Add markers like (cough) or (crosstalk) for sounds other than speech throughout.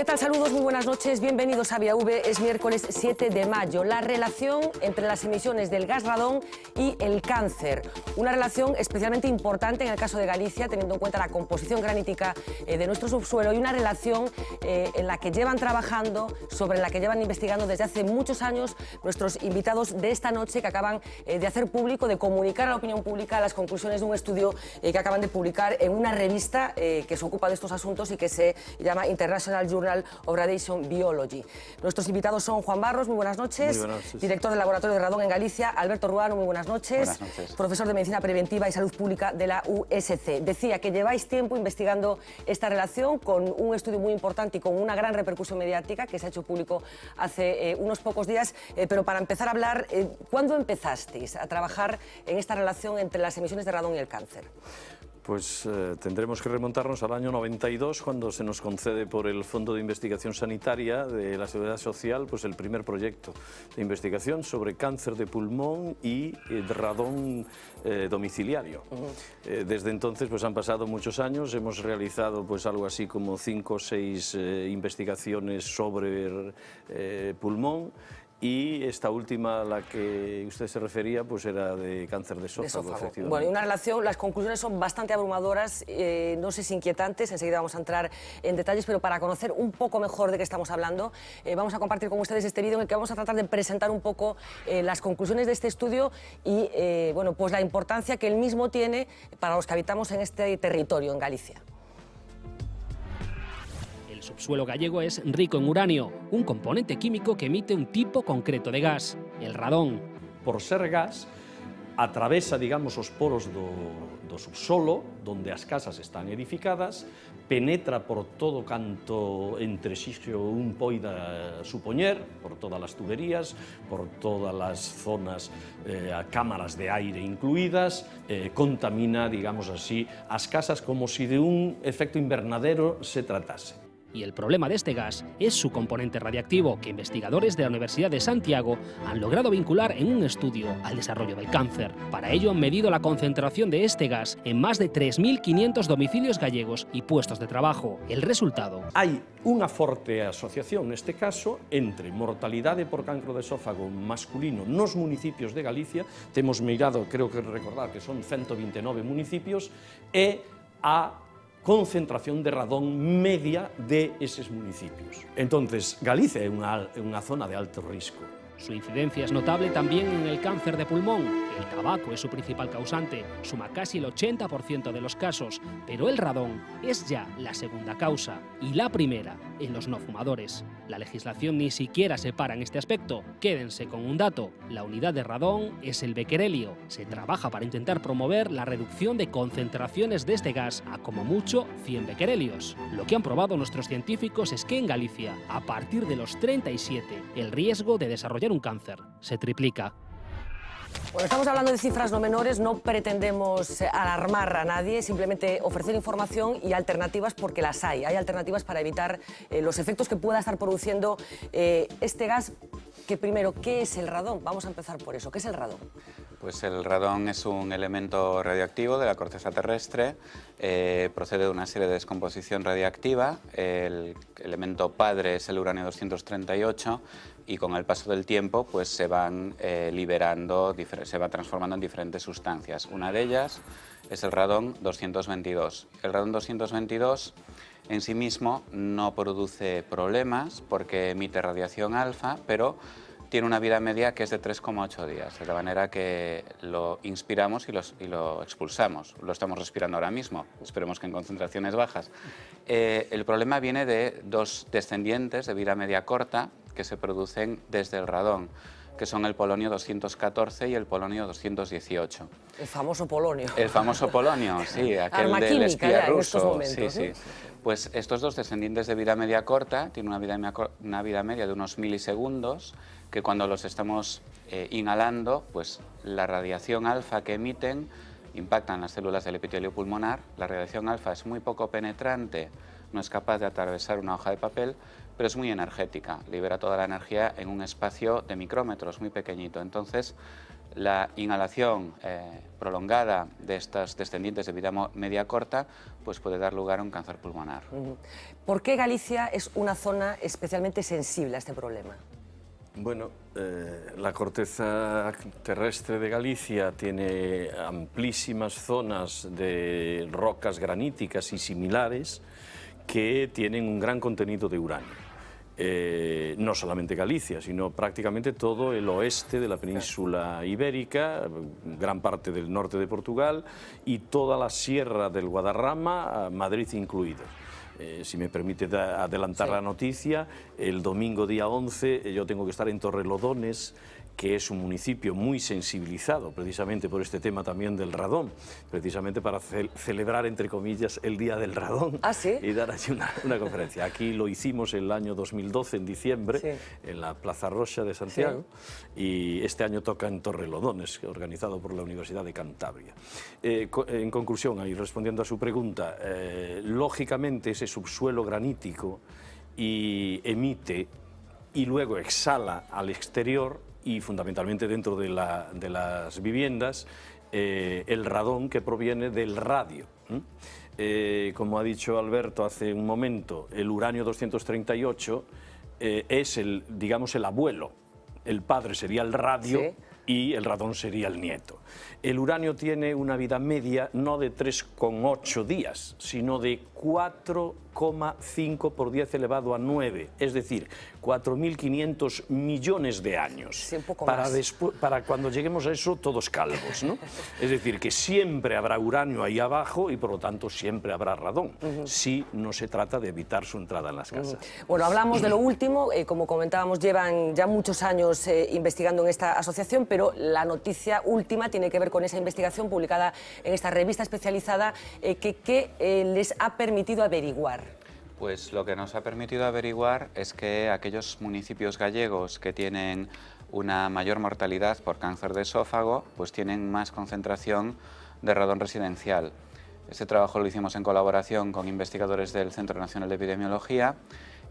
¿Qué tal? Saludos, muy buenas noches. Bienvenidos a Vía V. Es miércoles 7 de mayo. La relación entre las emisiones del gas radón y el cáncer. Una relación especialmente importante en el caso de Galicia, teniendo en cuenta la composición granítica eh, de nuestro subsuelo y una relación eh, en la que llevan trabajando sobre la que llevan investigando desde hace muchos años nuestros invitados de esta noche que acaban eh, de hacer público, de comunicar a la opinión pública las conclusiones de un estudio eh, que acaban de publicar en una revista eh, que se ocupa de estos asuntos y que se llama International Journal of Radiation Biology. Nuestros invitados son Juan Barros, muy buenas noches, director del Laboratorio de Radón en Galicia, Alberto Ruano, muy buenas noches, buenas noches, profesor de Medicina Preventiva y Salud Pública de la USC. Decía que lleváis tiempo investigando esta relación con un estudio muy importante y con una gran repercusión mediática que se ha hecho público hace eh, unos pocos días. Eh, pero para empezar a hablar, eh, ¿cuándo empezasteis a trabajar en esta relación entre las emisiones de radón y el cáncer? Pues eh, tendremos que remontarnos al año 92 cuando se nos concede por el Fondo de Investigación Sanitaria de la Seguridad Social pues el primer proyecto de investigación sobre cáncer de pulmón y eh, radón eh, domiciliario. desde entonces pues han pasado muchos años, hemos realizado pues algo así como cinco o seis investigaciones sobre pulmón y esta última a la que usted se refería, pues era de cáncer de esófago, Bueno, y una relación, las conclusiones son bastante abrumadoras, eh, no sé si inquietantes, enseguida vamos a entrar en detalles, pero para conocer un poco mejor de qué estamos hablando, eh, vamos a compartir con ustedes este vídeo en el que vamos a tratar de presentar un poco eh, las conclusiones de este estudio y, bueno, pues la importancia que el mismo tiene para los que habitamos en este territorio, en Galicia. subsuelo gallego es rico en uranio, un componente químico que emite un tipo concreto de gas, el radón. Por ser gas, atravesa, digamos, os poros do, do subsolo, donde as casas están edificadas, penetra por todo canto entre xixo un poida supoñer, por todas as tuberías, por todas as zonas, eh, cámaras de aire incluídas, eh, contamina, digamos así, as casas como se si de un efecto invernadero se tratase. Y el problema de este gas es su componente radiactivo, que investigadores de la Universidad de Santiago han logrado vincular en un estudio al desarrollo del cáncer. Para ello han medido la concentración de este gas en más de 3.500 domicilios gallegos y puestos de trabajo. El resultado. Hay una fuerte asociación, en este caso, entre mortalidad por cancro de esófago masculino en los municipios de Galicia, hemos mirado, creo que recordar que son 129 municipios, e a concentración de radón media de eses municipios. Entonces, Galicia é unha, é unha zona de alto risco. Su incidencia es notable también en el cáncer de pulmón. El tabaco es su principal causante, suma casi el 80% de los casos, pero el radón es ya la segunda causa y la primera en los no fumadores. La legislación ni siquiera separa en este aspecto. Quédense con un dato, la unidad de radón es el becquerelio. Se trabaja para intentar promover la reducción de concentraciones de este gas a como mucho 100 becquerelios. Lo que han probado nuestros científicos es que en Galicia, a partir de los 37, el riesgo de desarrollar un cáncer. Se triplica. Bueno, estamos hablando de cifras no menores, no pretendemos eh, alarmar a nadie, simplemente ofrecer información y alternativas porque las hay. Hay alternativas para evitar eh, los efectos que pueda estar produciendo eh, este gas, que primero, ¿qué es el radón? Vamos a empezar por eso. ¿Qué es el radón? Pues el radón es un elemento radioactivo de la corteza terrestre, eh, procede de una serie de descomposición radiactiva, el elemento padre es el uranio 238 y con el paso del tiempo pues se van eh, liberando, se va transformando en diferentes sustancias. Una de ellas es el radón 222. El radón 222 en sí mismo no produce problemas porque emite radiación alfa, pero tiene una vida media que es de 3,8 días, de la manera que lo inspiramos y, los, lo expulsamos. Lo estamos respirando ahora mismo, esperemos que en concentraciones bajas. Eh, el problema viene de dos descendientes de vida media corta que se producen desde el radón que son el polonio 214 y el polonio 218. El famoso polonio. El famoso polonio, sí, (laughs) aquel del espía ruso. sí, sí. Pues estos dos descendientes de vida media corta tienen una vida, media, de unos milisegundos, que cuando los estamos eh, inhalando, pues la radiación alfa que emiten impactan las células del epitelio pulmonar. La radiación alfa es muy poco penetrante, no es capaz de atravesar una hoja de papel, pero es muy energética, libera toda la energía en un espacio de micrómetros muy pequeñito. Entonces, la inhalación eh, prolongada de estas descendientes de vida media corta pues puede dar lugar a un cáncer pulmonar. ¿Por qué Galicia es una zona especialmente sensible a este problema? Bueno, eh, la corteza terrestre de Galicia tiene amplísimas zonas de rocas graníticas y similares que tienen un gran contenido de uranio. Eh, no solamente Galicia, sino prácticamente todo el oeste de la península ibérica, gran parte del norte de Portugal y toda la sierra del Guadarrama, Madrid incluido. Eh, si me permite adelantar la noticia, el domingo día 11 eh, yo tengo que estar en Torrelodones, que es un municipio muy sensibilizado precisamente por este tema también del radón, precisamente para celebrar, entre comillas, el Día del Radón ah, y dar allí una, conferencia. Aquí lo hicimos el año 2012, en diciembre, en la Plaza Rocha de Santiago, y este año toca en Torrelodones, organizado por la Universidad de Cantabria. Eh, en conclusión, ahí respondiendo a su pregunta, eh, lógicamente ese subsuelo granítico emite y luego exhala al exterior y fundamentalmente dentro de, las viviendas, eh, el radón que proviene del radio. Eh, como ha dicho Alberto hace un momento, el uranio 238 eh, es el, digamos, el abuelo, el padre sería el radio. y el radón sería el nieto. El uranio tiene una vida media no de 3,8 días, sino de 4 5 por 10 elevado a 9, es decir, 4.500 millones de años. para, para cuando lleguemos a eso, todos calvos, ¿no? (laughs) es decir, que siempre habrá uranio ahí abajo y por lo tanto siempre habrá radón, si no se trata de evitar su entrada en las casas. Bueno, hablamos de lo último, eh, como comentábamos, llevan ya muchos años eh, investigando en esta asociación, pero la noticia última tiene que ver con esa investigación publicada en esta revista especializada eh, que les ha permitido averiguar pues lo que nos ha permitido averiguar es que aquellos municipios gallegos que tienen una mayor mortalidad por cáncer de esófago, pues tienen más concentración de radón residencial. Este trabajo lo hicimos en colaboración con investigadores del Centro Nacional de Epidemiología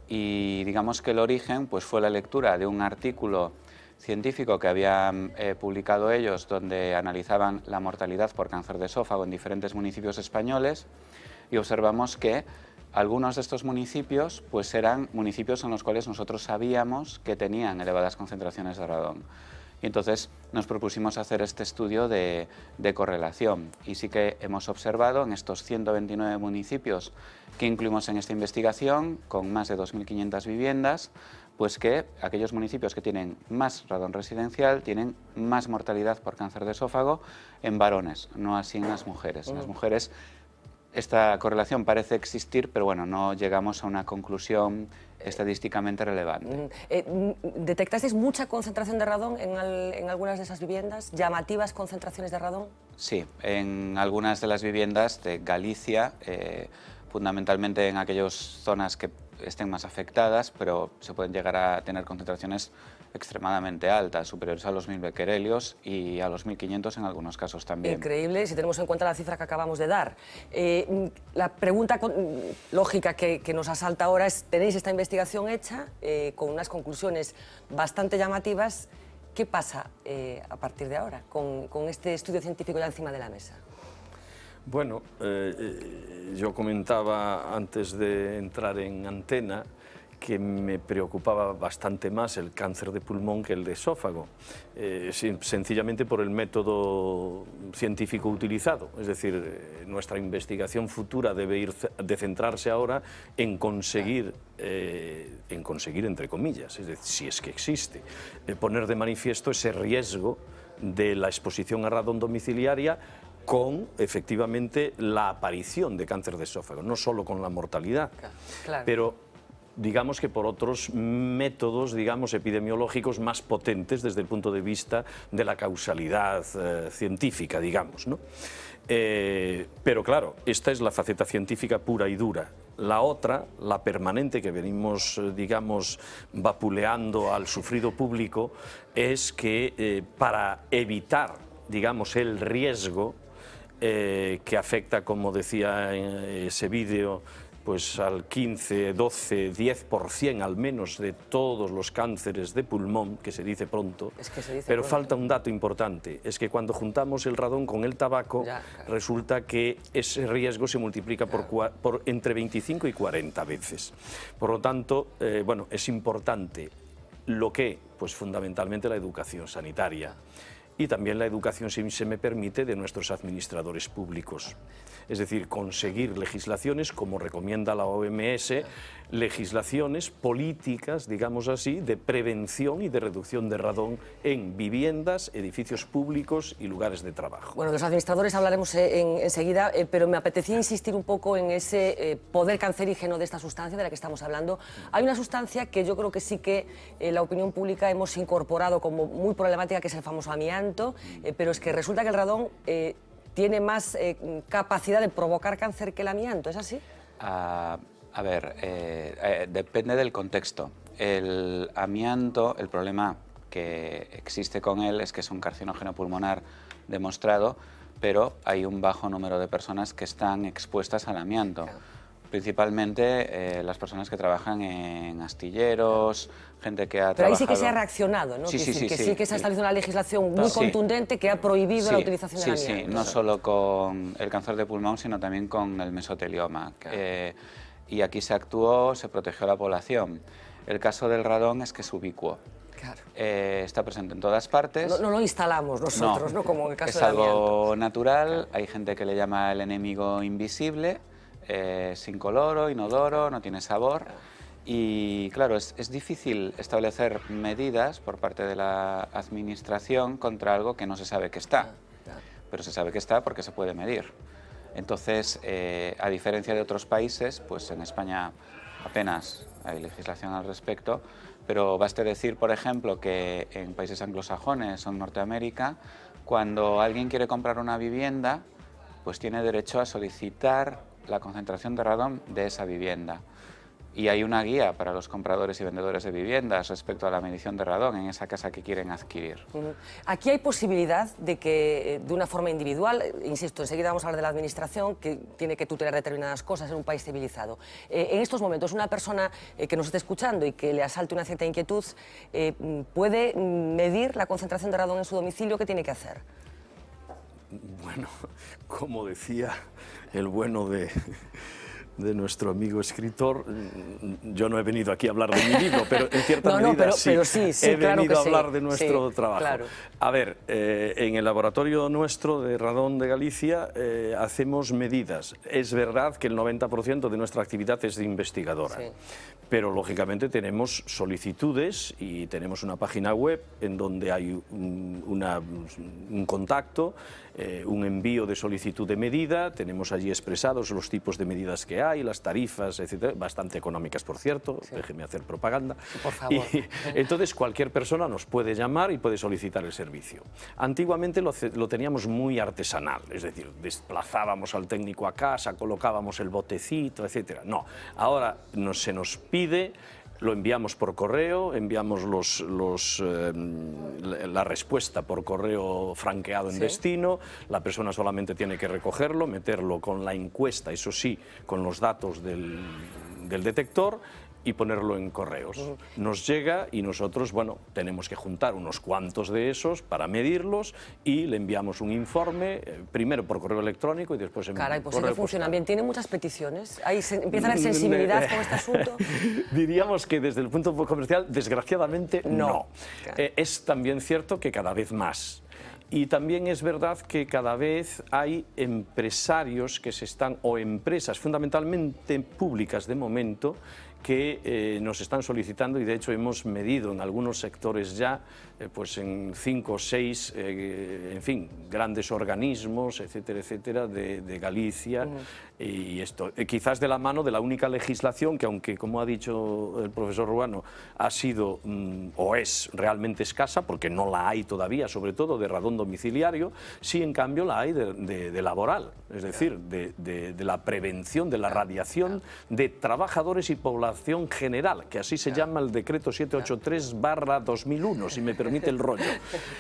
y digamos que el origen pues fue la lectura de un artículo científico que habían eh, publicado ellos donde analizaban la mortalidad por cáncer de esófago en diferentes municipios españoles y observamos que algunos de estos municipios pues eran municipios en los cuales nosotros sabíamos que tenían elevadas concentraciones de radón. Y entonces nos propusimos hacer este estudio de, correlación y sí que hemos observado en estos 129 municipios que incluimos en esta investigación, con más de 2.500 viviendas, pues que aquellos municipios que tienen más radón residencial tienen más mortalidad por cáncer de esófago en varones, no así en las mujeres. En las oh. mujeres esta correlación parece existir, pero bueno, no llegamos a una conclusión estadísticamente relevante. Eh, mm, ¿Detectasteis mucha concentración de radón en, algunas de esas viviendas? ¿Llamativas concentraciones de radón? Sí, en algunas de las viviendas de Galicia eh, fundamentalmente en aquellas zonas que estén más afectadas, pero se pueden llegar a tener concentraciones extremadamente altas, superiores a los 1.000 becquerelios y a los 1.500 en algunos casos también. Increíble, si tenemos en cuenta la cifra que acabamos de dar. Eh, la pregunta lógica que, nos asalta ahora es, tenéis esta investigación hecha eh, con unas conclusiones bastante llamativas. ¿Qué pasa eh, a partir de ahora con, con este estudio científico ya encima de la mesa? Bueno, eh, yo comentaba antes de entrar en antena que me preocupaba bastante más el cáncer de pulmón que el de esófago, eh, sencillamente por el método científico utilizado. Es decir, eh, nuestra investigación futura debe ir de centrarse ahora en conseguir, en conseguir entre comillas, es decir, si es que existe, poner de manifiesto ese riesgo de la exposición a radón domiciliaria con efectivamente la aparición de cáncer de esófago, no solo con la mortalidad, pero digamos que por otros métodos, digamos, epidemiológicos más potentes desde el punto de vista de la causalidad eh, científica, digamos, ¿no? Eh, pero claro, esta es la faceta científica pura y dura. La otra, la permanente que venimos, eh, digamos, vapuleando al sufrido público, es que para evitar, digamos, el riesgo, eh, que afecta, como decía en ese vídeo, pues al 15, 12, 10% al menos de todos los cánceres de pulmón, que se dice pronto. pero falta un dato importante, es que cuando juntamos el radón con el tabaco, resulta que ese riesgo se multiplica por, entre 25 y 40 veces. Por lo tanto, eh, bueno, es importante lo que, pues fundamentalmente la educación sanitaria y también la educación, si se me permite, de nuestros administradores públicos es decir, conseguir legislaciones, como recomienda la OMS, legislaciones políticas, digamos así, de prevención y de reducción de radón en viviendas, edificios públicos y lugares de trabajo. Bueno, de los administradores hablaremos eh, enseguida, en eh, pero me apetecía insistir un poco en ese eh, poder cancerígeno de esta sustancia de la que estamos hablando. Hay una sustancia que yo creo que sí que la opinión pública hemos incorporado como muy problemática, que es el famoso amianto, pero es que resulta que el radón tiene más eh, capacidad de provocar cáncer que el amianto, ¿es así? Ah, a ver, eh, eh, depende del contexto. El amianto, el problema que existe con él es que es un carcinógeno pulmonar demostrado, pero hay un bajo número de personas que están expuestas al amianto. Principalmente eh, las personas que trabajan en astilleros, gente que ha Pero ahí sí que se ha reaccionado, ¿no? Sí, sí, sí, que sí, que se ha establecido una legislación muy contundente que ha prohibido la utilización de la Sí, Sí, no solo con el cáncer de pulmón, sino también con el mesotelioma. Eh, y aquí se actuó, se protegió a la población. El caso del radón es que es ubicuo. Claro. Eh, está presente en todas partes. No, lo instalamos nosotros, no, Como el caso Es algo natural, hay gente que le llama el enemigo invisible eh, ...sin color o inodoro, no tiene sabor. Y claro, es, difícil establecer medidas por parte de la administración contra algo que no se sabe que está, pero se sabe que está porque se puede medir. Entonces, eh, a diferencia de otros países, pues en España apenas hay legislación al respecto, pero baste decir, por ejemplo, que en países anglosajones o en Norteamérica, cuando alguien quiere comprar una vivienda, pues tiene derecho a solicitar la concentración de radón de esa vivienda. Y hay una guía para los compradores y vendedores de viviendas respecto a la medición de radón en esa casa que quieren adquirir. Aquí hay posibilidad de que, eh, de una forma individual, insisto, enseguida vamos a hablar de la administración, que tiene que tutelar determinadas cosas en un país civilizado. Eh, en estos momentos, una persona eh, que nos esté escuchando y que le asalte una cierta inquietud, ¿puede medir la concentración de radón en su domicilio? ¿Qué tiene que hacer? Bueno, (laughs) como decía el bueno de, nuestro amigo escritor, yo no he venido aquí a hablar de mi libro, pero en cierta (laughs) medida sí, sí, he venido a hablar de nuestro trabajo. A ver, eh, en el laboratorio nuestro de Radón de Galicia eh, hacemos medidas. Es verdad que el 90% de nuestra actividad es de investigadora, pero lógicamente tenemos solicitudes y tenemos una página web en donde hay un contacto eh, un envío de solicitud de medida, tenemos allí expresados los tipos de medidas que hay, las tarifas, etcétera, bastante económicas, por cierto, déjeme hacer propaganda. Por favor. (laughs) entonces, cualquier persona nos puede llamar y puede solicitar el servicio. Antiguamente lo, teníamos muy artesanal, es decir, desplazábamos al técnico a casa, colocábamos el botecito, etcétera. No, ahora se nos pide lo enviamos por correo, enviamos los, los, em, la respuesta por correo franqueado en destino, la persona solamente tiene que recogerlo, meterlo con la encuesta, eso sí, con los datos del detector y ponerlo en correos. Nos llega y nosotros, bueno, tenemos que juntar unos cuantos de esos para medirlos y le enviamos un informe, eh, primero por correo electrónico y después en Caray, pues correo bien. ¿Tiene muchas peticiones? ¿Ahí se, empieza la (laughs) sensibilidad con este (laughs) asunto? Diríamos que desde el punto comercial, desgraciadamente, no. Eh, es también cierto que cada vez más. Y también es verdad que cada vez hay empresarios que se están, o empresas fundamentalmente públicas de momento, que eh, nos están solicitando y de hecho hemos medido en algunos sectores ya eh, pues en cinco o seis, eh, en fin, grandes organismos, etcétera, etcétera, de, Galicia. Y esto, eh, quizás de la mano de la única legislación que, aunque, como ha dicho el profesor Ruano, ha sido mm, o es realmente escasa, porque no la hay todavía, sobre todo de radón domiciliario, sí, en cambio, la hay de, laboral, es decir, de, la prevención, de la radiación de trabajadores y población general, que así se llama el decreto 783-2001, si me (laughs) rollo.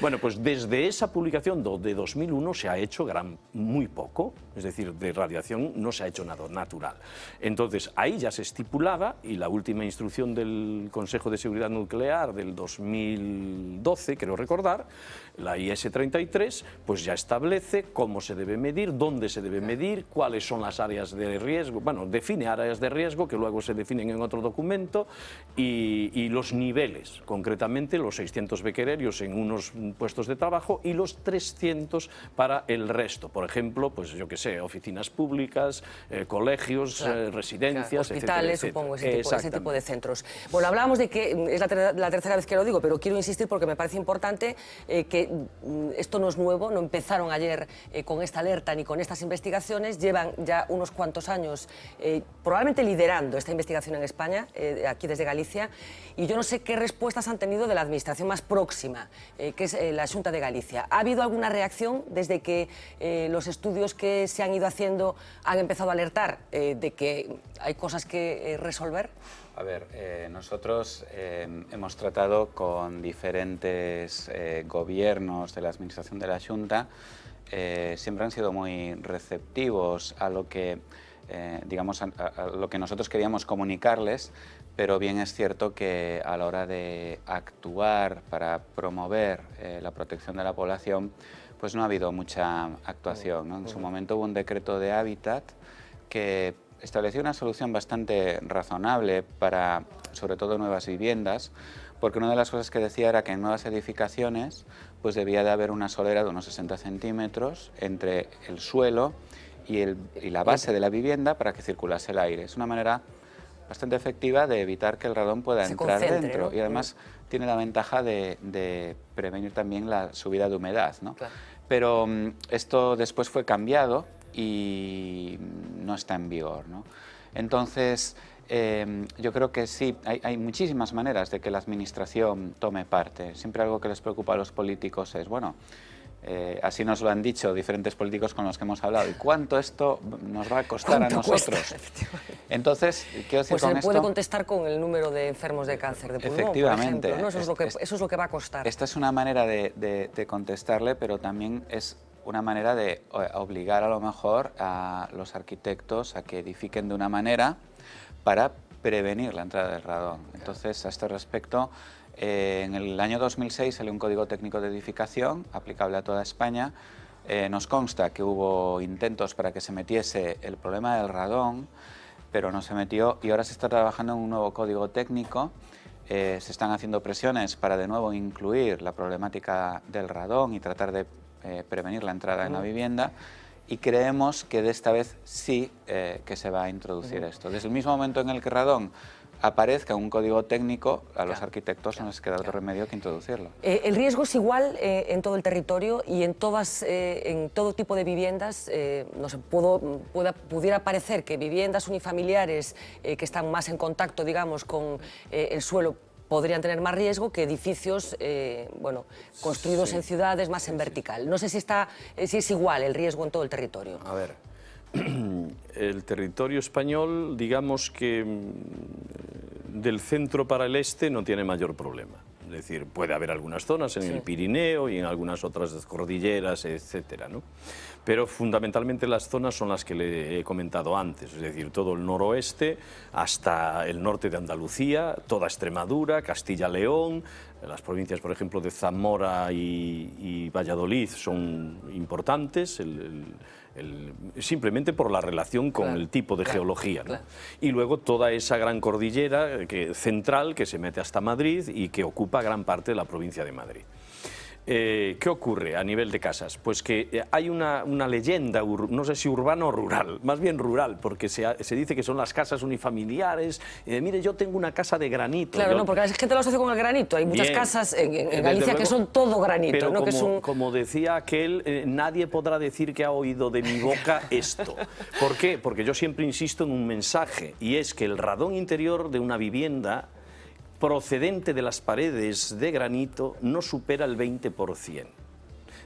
Bueno, pues desde esa publicación de 2001 se ha hecho gran, muy poco, es decir, de radiación no se ha hecho nada natural. Entonces, ahí ya se estipulaba, y la última instrucción del Consejo de Seguridad Nuclear del 2012, creo recordar, la IS-33, pues ya establece cómo se debe medir, dónde se debe medir, cuáles son las áreas de riesgo, bueno, define áreas de riesgo que luego se definen en otro documento, y, los niveles, concretamente los 600 becquerel en unos puestos de trabajo y los 300 para el resto. Por ejemplo, pues yo que sé, oficinas públicas, eh, colegios, eh, residencias, hospitales, supongo, ese tipo, de centros. Bueno, hablábamos de que mm, es la, tercera vez que lo digo, pero quiero insistir porque me parece importante eh, que mm, esto no es nuevo, no empezaron ayer con esta alerta ni con estas investigaciones, llevan ya unos cuantos años probablemente liderando esta investigación en España, aquí desde Galicia, y yo no sé qué respuestas han tenido de la administración más pro eh, que es eh, la Junta de Galicia. ¿Ha habido alguna reacción desde que eh, los estudios que se han ido haciendo han empezado a alertar de que hay cosas que resolver? A ver, nosotros em, hemos tratado con diferentes gobiernos de la Administración de la Junta. siempre han sido muy receptivos a lo que... digamos, a, lo que nosotros queríamos comunicarles pero bien es cierto que a la hora de actuar para promover eh, la protección de la población, pues no ha habido mucha actuación. En su momento hubo un decreto de hábitat que estableció una solución bastante razonable para, sobre todo, nuevas viviendas, porque una de las cosas que decía era que en nuevas edificaciones pues debía de haber una solera de unos 60 centímetros entre el suelo y, y la base de la vivienda para que circulase el aire. Es una manera bastante efectiva de evitar que el radón pueda entrar dentro. Y además tiene la ventaja de, prevenir también la subida de humedad. Pero mm, esto después fue cambiado y no está en vigor. Entonces, em, yo creo que sí, hay, muchísimas maneras de que la administración tome parte. Siempre algo que les preocupa a los políticos es, bueno, eh, así nos lo han dicho diferentes políticos con los que hemos hablado, ¿y cuánto esto nos va a costar a nosotros? Entonces, qué decir pues se puede contestar con el número de enfermos de cáncer de pulmón, Efectivamente. eso, es lo que, va a costar. Esta es una manera de, contestarle, pero también es una manera de eh, obligar a lo mejor a los arquitectos a que edifiquen de una manera para prevenir la entrada del radón. Entonces, a este respecto, eh, en el año 2006 salió un código técnico de edificación aplicable a toda España. Eh, nos consta que hubo intentos para que se metiese el problema del radón pero no se metió y ahora se está trabajando en un nuevo código técnico. Eh, se están haciendo presiones para de nuevo incluir la problemática del radón y tratar de eh, prevenir la entrada en la vivienda y creemos que de esta vez sí eh, que se va a introducir esto. Desde el mismo momento en el que radón aparezca un código técnico, a los arquitectos no les queda otro remedio que introducirlo. Eh, el riesgo es igual eh, en todo el territorio y en, todas, eh, en todo tipo de viviendas. no sé, pudiera parecer que viviendas unifamiliares que están más en contacto, digamos, con el suelo podrían tener más riesgo que edificios bueno, construidos en ciudades más en vertical. No sé si, está, si es igual el riesgo en todo el territorio. A ver, (clears throat) el territorio español, digamos que mm, del centro para el este no tiene mayor problema. Es decir, puede haber algunas zonas en el Pirineo y en algunas otras cordilleras, etcétera, ¿no? Pero fundamentalmente las zonas son las que le he comentado antes, es decir, todo el noroeste hasta el norte de Andalucía, toda Extremadura, Castilla-León, las provincias, por ejemplo, de Zamora y, Valladolid son importantes, el simplemente por la relación con el tipo de geología. Y luego toda esa gran cordillera eh, que, central que se mete hasta Madrid y que ocupa gran parte de la provincia de Madrid. Eh, ¿Qué ocurre a nivel de casas? Pues que eh, hay una, leyenda, no sé si urbano o rural, más bien rural, porque se, se dice que son las casas unifamiliares. Eh, mire, yo tengo una casa de granito. Claro, no, porque la gente lo asocia con el granito. Hay muchas casas en, Galicia que son todo granito. Pero como, decía aquel, nadie podrá decir que ha oído de mi boca (laughs) esto. ¿Por qué? Porque yo siempre insisto en un mensaje, y es que el radón interior de una vivienda procedente de las paredes de granito no supera el 20%.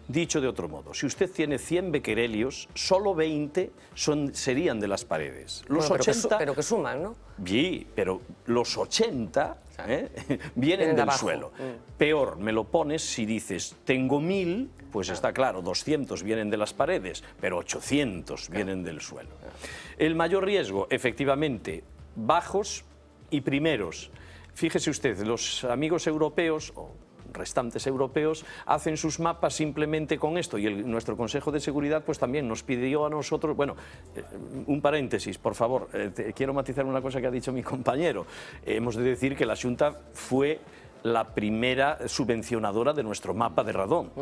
Dicho de otro modo, si usted tiene 100 becquerelios, solo 20 son, serían de las paredes. Los pero 80... Que pero que suman, ¿no? Sí, pero los 80 ¿eh? (laughs) vienen, del suelo. Mm. Peor, me lo pones si dices, tengo 1000, pues está claro, 200 vienen de las paredes, pero 800 vienen del suelo. El mayor riesgo, efectivamente, bajos y primeros. Fíjese usted, los amigos europeos o restantes europeos hacen sus mapas simplemente con esto y nuestro Consejo de Seguridad pues también nos pidió a nosotros, bueno, eh, un paréntesis, por favor, eh, quiero matizar una cosa que ha dicho mi (laughs) compañero. hemos de decir que la Junta fue la primera subvencionadora de nuestro mapa de radón. Mm,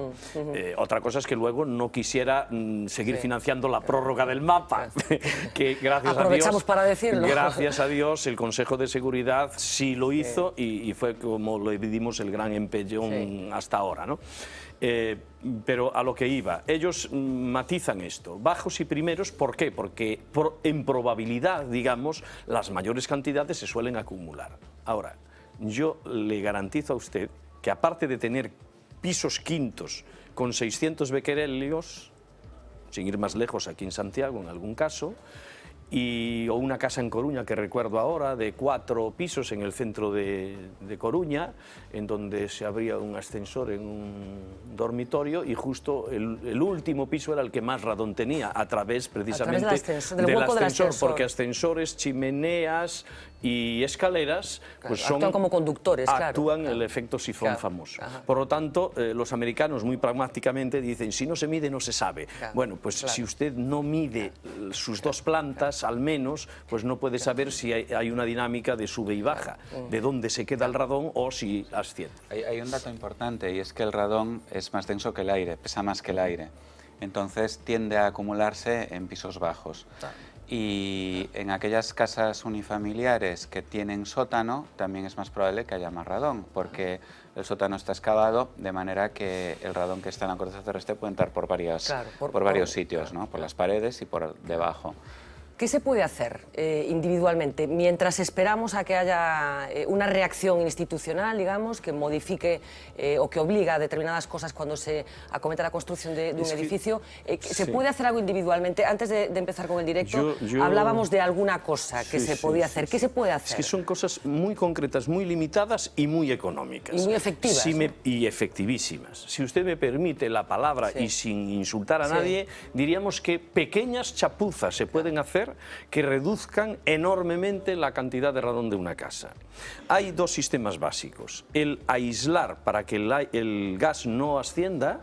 eh, otra cosa es que luego no quisiera mm, seguir financiando la prórroga del mapa, (laughs) que gracias a Dios... para decirlo. Gracias a Dios el Consejo de Seguridad sí lo hizo Y, fue como lo dividimos el gran empellón hasta ahora, ¿no? Eh, pero a lo que iba, ellos mm, matizan esto, bajos y primeros, ¿por qué? Porque en probabilidad, digamos, las mayores cantidades se suelen acumular. Ahora, yo le garantizo a usted que aparte de tener pisos quintos con 600 becquerelios, sin ir más lejos aquí en Santiago en algún caso, y, o una casa en Coruña que recuerdo ahora de cuatro pisos en el centro de, Coruña, en donde se abría un ascensor en un dormitorio y justo el, último piso era el que más radón tenía, a través precisamente del, ascensor, porque ascensores, chimeneas, y escaleras pues son, actúan como conductores, actúan el efecto sifón famoso. Por lo tanto, eh, los americanos muy pragmáticamente dicen, si no se mide no se sabe. bueno, pues si usted no mide sus dos plantas, al menos, pues no puede saber si hay, una dinámica de sube y baja, de dónde se queda el radón o si asciende. Hay, un dato importante y es que el radón es más denso que el aire, pesa más que el aire entonces tiende a acumularse en pisos bajos. Y en aquellas casas unifamiliares que tienen sótano, también es más probable que haya más radón, porque el sótano está excavado, de manera que el radón que está en la corteza terrestre puede entrar por, varias, por, varios sitios, ¿no? por las paredes y por debajo. ¿Qué se puede hacer eh, individualmente mientras esperamos a que haya eh, una reacción institucional, digamos, que modifique eh, o que obliga a determinadas cosas cuando se acometa la construcción de, un edificio? ¿Se puede hacer algo individualmente? Antes de, empezar con el directo, hablábamos de alguna cosa que se podía hacer. ¿Qué se puede hacer? Es que son cosas muy concretas, muy limitadas y muy económicas. Y muy efectivas. Y efectivísimas. Si usted me permite la palabra y sin insultar a nadie, diríamos que pequeñas chapuzas se pueden hacer que reduzcan enormemente la cantidad de radón de una casa. Hay dos sistemas básicos. El aislar para que el gas no ascienda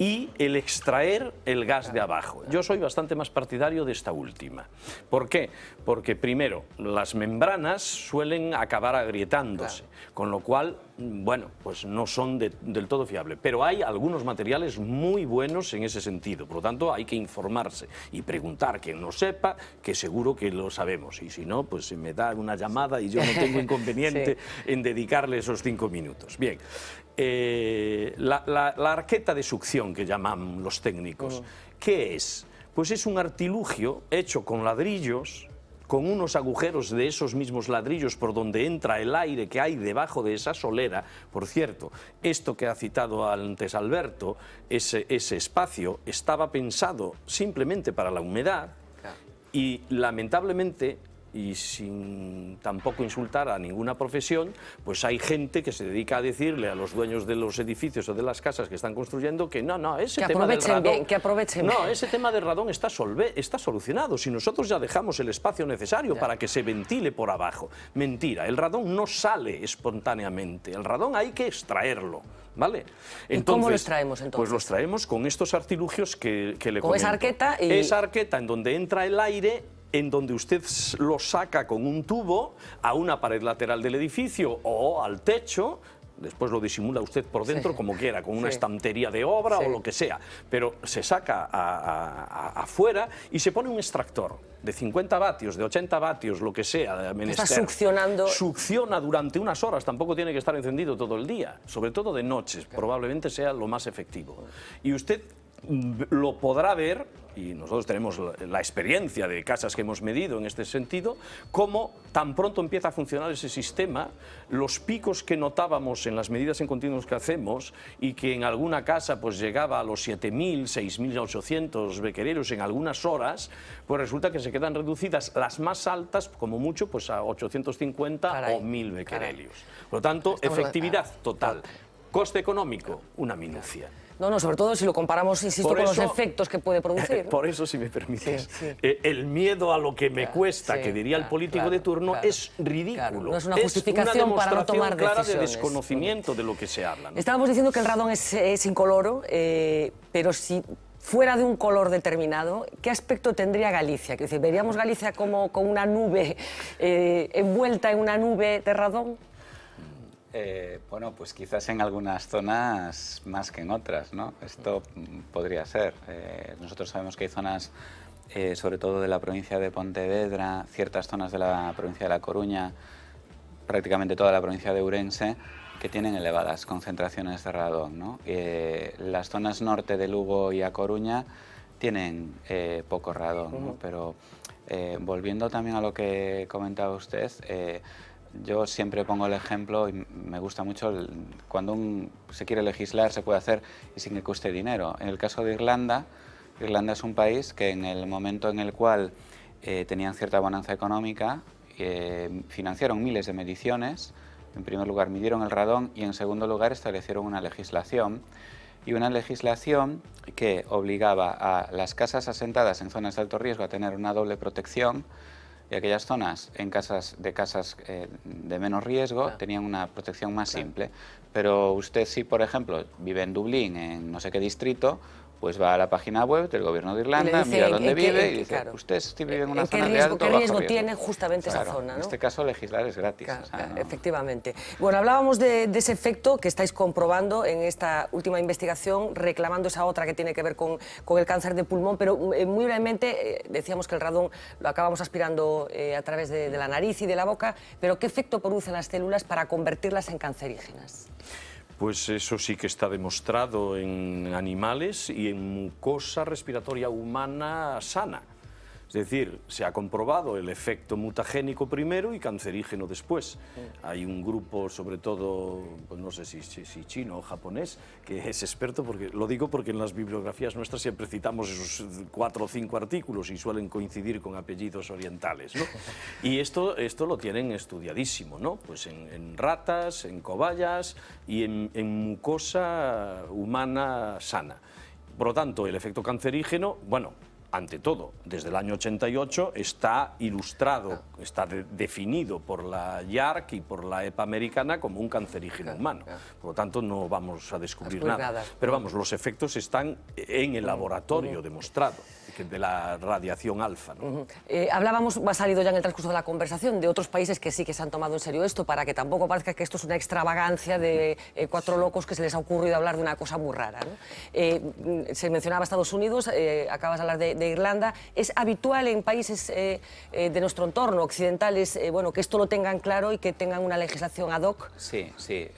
y el extraer el gas de abajo. Yo soy bastante más partidario de esta última. ¿Por qué? Porque primero, las membranas suelen acabar agrietándose, con lo cual, bueno, pues no son del todo fiables. Pero hay algunos materiales muy buenos en ese sentido, por lo tanto hay que informarse y preguntar quien no sepa, que seguro que lo sabemos. Y si no, pues me da una llamada y yo no tengo (laughs) inconveniente en dedicarle esos cinco minutos. Bien, eh, la, arqueta de succión que llaman los técnicos. Oh. ¿Qué es? Pues es un artilugio hecho con ladrillos, con unos agujeros de esos mismos ladrillos por donde entra el aire que hay debajo de esa solera. Por cierto, esto que ha citado antes Alberto, ese espacio estaba pensado simplemente para la humedad, y lamentablemente y sin tampoco insultar a ninguna profesión, pues hay gente que se dedica a decirle a los dueños de los edificios o de las casas que están construyendo que no, no, ese tema del radón, bien, que aprovechen no, ese tema del radón está, está solucionado si nosotros ya dejamos el espacio necesario para que se ventile por abajo. Mentira, el radón no sale espontáneamente, el radón hay que extraerlo. ¿Vale? Entonces, cómo lo traemos pues entonces? Pues lo traemos con estos artilugios que, que le Con es arqueta y... Esa arqueta en donde entra el aire en donde usted lo saca con un tubo a una pared lateral del edificio o al techo, después lo disimula usted por dentro como quiera, con una estantería de obra o lo que sea, pero se saca afuera y se pone un extractor de 50 vatios, de 80 vatios, lo que sea. Está succionando. Succiona durante unas horas, tampoco tiene que estar encendido todo el día, sobre todo de noches, probablemente sea lo más efectivo. Y usted lo podrá ver, y nosotros tenemos la experiencia de casas que hemos medido en este sentido, cómo tan pronto empieza a funcionar ese sistema, los picos que notábamos en las medidas en continuos que hacemos y que en alguna casa pues llegaba a los 7.000, 6.800 bequereros en algunas horas, pues resulta que se quedan reducidas las más altas, como mucho, pues a 850 o 1.000 becquerelios. Por lo tanto, efectividad total. Coste económico, una minucia. No, no, sobre todo si lo comparamos, insisto, con los efectos que puede eh, producir. Por eso, si me permites, eh, el miedo a lo que me cuesta, que diría el político de turno, es ridículo. es una justificación para no tomar clara de desconocimiento de lo que se habla. Estábamos diciendo que el radón es, incoloro, eh, pero si fuera de un color determinado, ¿qué aspecto tendría Galicia? Que decir, ¿Veríamos Galicia como con una nube, envuelta en una nube de radón? Eh, bueno, pues quizás en algunas zonas más que en otras, ¿no? Esto podría ser. Eh, nosotros sabemos que hay zonas, eh, sobre todo de la provincia de Pontevedra, ciertas zonas de la provincia de La Coruña, prácticamente toda la provincia de Urense, que tienen elevadas concentraciones de radón, ¿no? las zonas norte de Lugo y A Coruña tienen poco radón, ¿no? Pero volviendo también a lo que comentaba usted, yo siempre pongo el ejemplo y me gusta mucho cuando se quiere legislar se puede hacer y sin que cueste dinero. En el caso de Irlanda, Irlanda es un país que en el momento en el cual eh, tenían cierta bonanza económica, eh, financiaron miles de mediciones, en primer lugar midieron el radón y en segundo lugar establecieron una legislación y una legislación que obligaba a las casas asentadas en zonas de alto riesgo a tener una doble protección y aquellas zonas en casas de casas eh, de menos riesgo tenían una protección más simple. Pero usted si, por ejemplo, vive en Dublín, en no sé qué distrito, pues va a la página web del gobierno de Irlanda, mira dónde vive y dice, usted eh, vive en una zona de alto ¿Qué riesgo tiene justamente esa zona? En este caso legislar es gratis. Efectivamente. Bueno, hablábamos de, ese efecto que estáis comprobando en esta última investigación, reclamando esa otra que tiene que ver con, el cáncer de pulmón, pero eh, muy brevemente eh, decíamos que el radón lo acabamos aspirando a través de, de la nariz y de la boca, pero ¿qué efecto producen las células para convertirlas en cancerígenas? pues eso sí que está demostrado en animales y en mucosa respiratoria humana sana. Es decir, se ha comprobado el efecto mutagénico primero y cancerígeno después. Hay un grupo, sobre todo, pues no sé si, chino o japonés, que es experto, porque lo digo porque en las bibliografías nuestras siempre citamos esos cuatro o cinco artículos y suelen coincidir con apellidos orientales. ¿no? (laughs) Y esto, esto lo tienen estudiadísimo, ¿no? Pues en, ratas, en cobayas y en mucosa humana sana. Por lo tanto, el efecto cancerígeno, bueno, ante todo, desde el año 88 está ilustrado, está definido por la IARC y por la EPA americana como un cancerígeno humano. Por lo tanto, no vamos a descubrir nada. Pero vamos, los efectos están en el laboratorio demostrado de la radiación alfa. Eh, hablábamos, ha salido ya en el transcurso de la conversación, de otros países que sí que se han tomado en serio esto, para que tampoco parezca que esto es una extravagancia de eh, cuatro locos que se les ha ocurrido hablar de una cosa muy rara. Eh, mm, se mencionaba Estados Unidos, acabas de hablar de, Irlanda. ¿Es habitual en países de nuestro entorno occidentales bueno, que esto lo tengan claro y que tengan una legislación ad hoc? Sí, sí.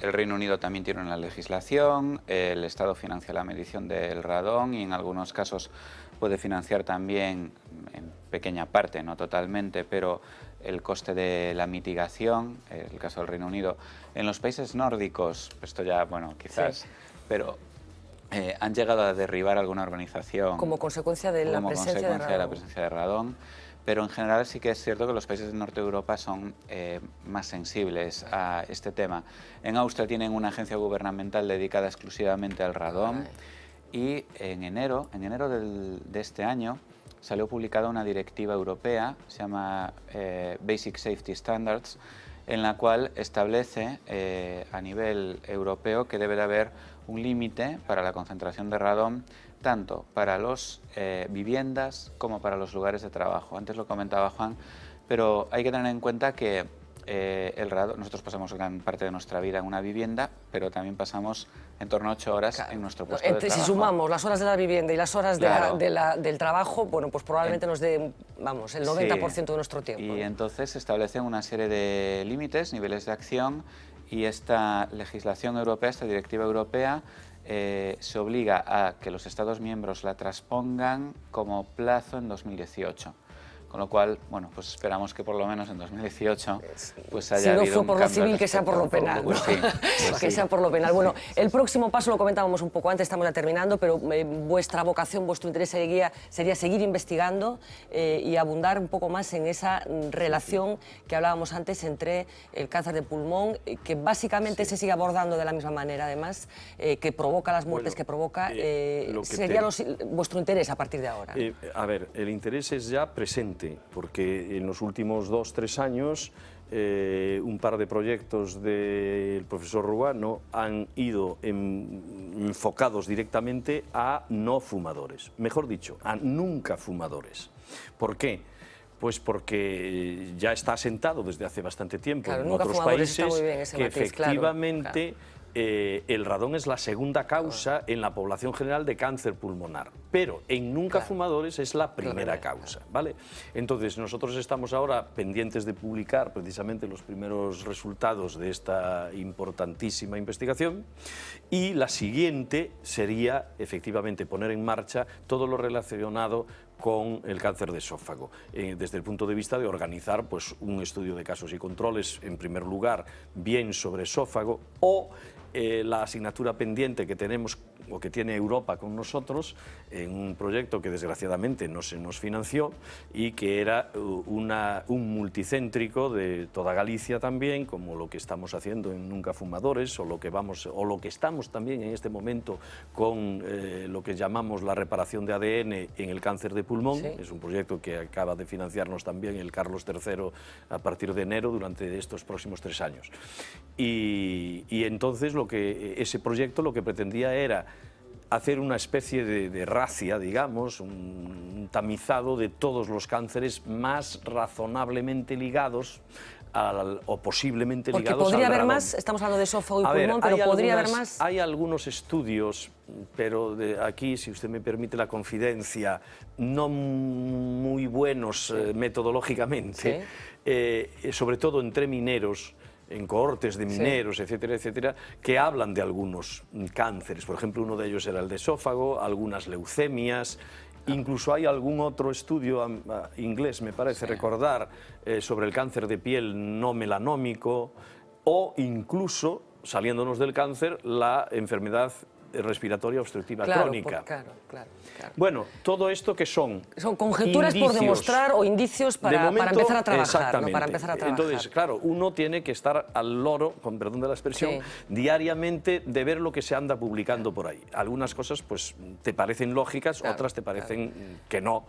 El Reino Unido también tiene una legislación, el Estado financia la medición del radón y en algunos casos puede financiar también, en pequeña parte, no totalmente, pero el coste de la mitigación, el caso del Reino Unido. En los países nórdicos, esto ya, bueno, quizás, pero eh, han llegado a derribar alguna organización. Como consecuencia de la presencia de radón pero en general sí que es cierto que los países de norte Europa son eh, más sensibles a este tema. En Austria tienen una agencia gubernamental dedicada exclusivamente al radón y en enero, en enero de este año salió publicada una directiva europea, se llama eh, Basic Safety Standards, en la cual establece eh, a nivel europeo que debe de haber un límite para la concentración de radón tanto para las eh, viviendas como para los lugares de trabajo. Antes lo comentaba Juan, pero hay que tener en cuenta que eh, el nosotros pasamos gran parte de nuestra vida en una vivienda, pero también pasamos en torno a ocho horas en nuestro puesto de trabajo. Si sumamos las horas de la vivienda y las horas del trabajo, bueno, pues probablemente nos dé, vamos, el 90% de nuestro tiempo. Y entonces se establecen una serie de límites, niveles de acción, y esta legislación europea, esta directiva europea, eh, se obliga a que los Estados miembros la transpongan como plazo en 2018. Con lo cual, bueno, pues esperamos que por lo menos en 2018 eh, pues haya Si no fue por lo civil, que sea por lo penal. Pues (laughs) que pues sea por lo penal. Bueno, el próximo paso lo comentábamos un poco antes, estamos ya terminando, pero eh, vuestra vocación, vuestro interés sería, sería seguir investigando eh, y abundar un poco más en esa relación que hablábamos antes entre el cáncer de pulmón, que básicamente se sigue abordando de la misma manera, además, que provoca las muertes que provoca. sería vuestro interés a partir de ahora. a ver, el interés es ya presente porque en los últimos dos, tres años eh, un par de proyectos del profesor Rubano han ido enfocados directamente a no fumadores, mejor dicho, a nunca fumadores. ¿Por qué? Pues porque eh, ya está asentado desde hace bastante tiempo en otros países que efectivamente... Eh, el radón es la segunda causa en la población general de cáncer pulmonar, pero en nunca fumadores es la primera causa, ¿vale? Entonces, nosotros estamos ahora pendientes de publicar precisamente los primeros resultados de esta importantísima investigación y la siguiente sería, efectivamente, poner en marcha todo lo relacionado con el cáncer de esófago, eh, desde el punto de vista de organizar pues, un estudio de casos y controles, en primer lugar, bien sobre esófago o eh, la asignatura pendiente que tenemos o que tiene Europa con nosotros en un proyecto que desgraciadamente no se nos financió y que era una, un multicéntrico de toda Galicia también, como lo que estamos haciendo en Nunca Fumadores o lo que, vamos, o lo que estamos también en este momento con eh, lo que llamamos la reparación de ADN en el cáncer de pulmón. Es un proyecto que acaba de financiarnos también el Carlos III a partir de enero durante estos próximos tres años. Y, y entonces lo que, e, ese proyecto lo que pretendía era hacer una especie de, racia, digamos, un, tamizado de todos los cánceres más razonablemente ligados o posiblemente ligados Porque podría haber más, estamos hablando de esófago y pulmón, pero podría haber más. Hay algunos estudios, pero de aquí, si usted me permite la confidencia, no muy buenos eh, metodológicamente, eh, sobre todo entre mineros, en cohortes de mineros, etcétera, etcétera, que hablan de algunos cánceres. Por ejemplo, uno de ellos era el de esófago, algunas leucemias, ah. Incluso hay algún otro estudio ah, inglés, me parece recordar, eh, sobre el cáncer de piel no melanómico o incluso, saliéndonos del cáncer, la enfermedad eh, respiratoria obstructiva crónica. claro, claro, claro, Bueno, todo esto que son... Son conjeturas por demostrar o indicios para, empezar a trabajar. Para empezar a trabajar. Entonces, claro, uno tiene que estar al loro, con perdón de la expresión, diariamente de ver lo que se anda publicando por ahí. Algunas cosas pues te parecen lógicas, otras te parecen que no.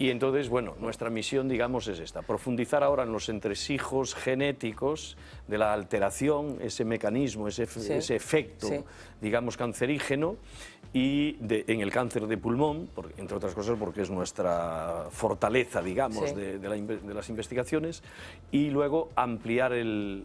Y entonces, bueno, nuestra misión, digamos, es esta, profundizar ahora en los entresijos genéticos de la alteración, ese mecanismo, ese, efecto, digamos, cancerígeno y en el cáncer de pulmón, entre otras cosas porque es nuestra fortaleza, digamos, de, las investigaciones, y luego ampliar el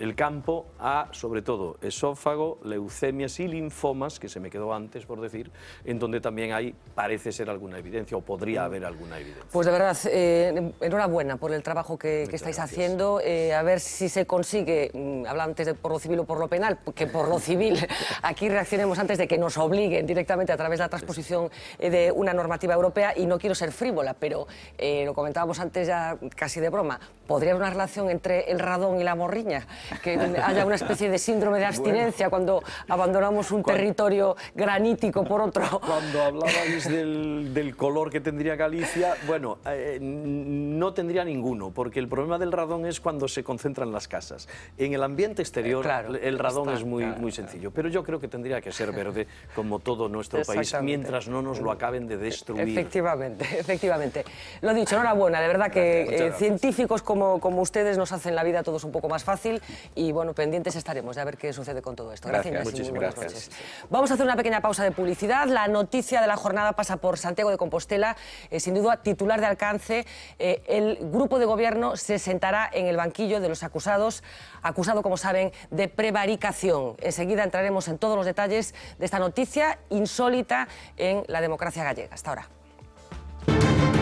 el campo a, sobre todo, esófago, leucemias y linfomas, que se me quedó antes por decir, en donde también hay, parece ser alguna evidencia o podría haber alguna evidencia. Pues de verdad, eh, enhorabuena por el trabajo que, estáis haciendo. Eh, a ver si se consigue, mm, habla antes de por lo civil o por lo penal, que por lo civil (laughs) aquí reaccionemos antes de que nos obliguen directamente a través de la transposición eh, de una normativa europea. Y no quiero ser frívola, pero lo comentábamos antes ya casi de broma, ¿podría haber una relación entre el radón y la morriña? que haya una especie de síndrome de abstinencia cuando abandonamos un territorio granítico por otro. Cuando hablabais del, color que tendría Galicia, bueno, eh, no tendría ninguno, porque el problema del radón es cuando se concentran las casas. En el ambiente exterior eh, el radón es muy, muy sencillo, pero yo creo que tendría que ser verde como todo nuestro país, mientras no nos lo acaben de destruir. Efectivamente, (laughs) efectivamente. Lo dicho, enhorabuena, de verdad que eh, científicos como, como ustedes nos hacen la vida a todos un poco más fácil. Y bueno, pendientes estaremos de a ver qué sucede con todo esto. Gracias, muchísimas gracias. Vamos a hacer una pequeña pausa de publicidad. La noticia de la jornada pasa por Santiago de Compostela. Eh, sin duda, titular de alcance, eh, el grupo de gobierno se sentará en el banquillo de los acusados, acusado, como saben, de prevaricación. Enseguida entraremos en todos los detalles de esta noticia insólita en la democracia gallega. Hasta ahora.